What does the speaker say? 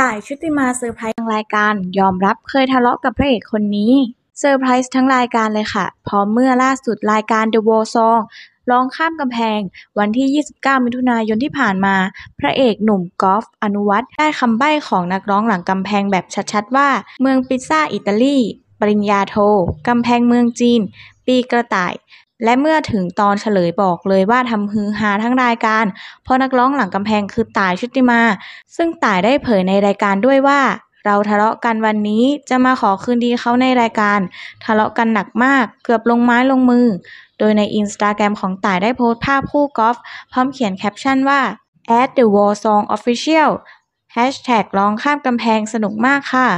ต่ายชุติมาเซอร์ไพรส์ทางรายการ ยอมรับเคยทะเลาะกับพระเอกคนนี้ เซอร์ไพรส์ทั้งรายการเลยค่ะพรอเมื่อล่าสุดรายการ The War Song ร้องข้ามกำแพง วันที่ 29 มิถุนายนที่ผ่านมา พระเอกหนุ่มกอล์ฟอนุวัตได้คำใบ้ของนักร้องหลังกำแพงแบบชัดๆ ว่า เมืองปิซซ่าอิตาลีปริญญาโทกำแพงเมืองจีน ปีกระต่ายและเมื่อถึงตอนเฉลยบอกเลยว่าทำฮือฮาทั้งรายการ เพราะนักร้องหลังกำแพงคือต่ายชุติมา ซึ่งต่ายได้เผยในรายการด้วยว่า เราทะเลาะกันวันนี้จะมาขอคืนดีเขาในรายการ ทะเลาะกันหนักมากเกือบลงไม้ลงมือ โดยในอินสตาแกรมของต่ายได้โพสต์ภาพคู่กอล์ฟพร้อมเขียนแคปชั่นว่า at the war song official ร้องข้ามกำแพงสนุกมากค่ะ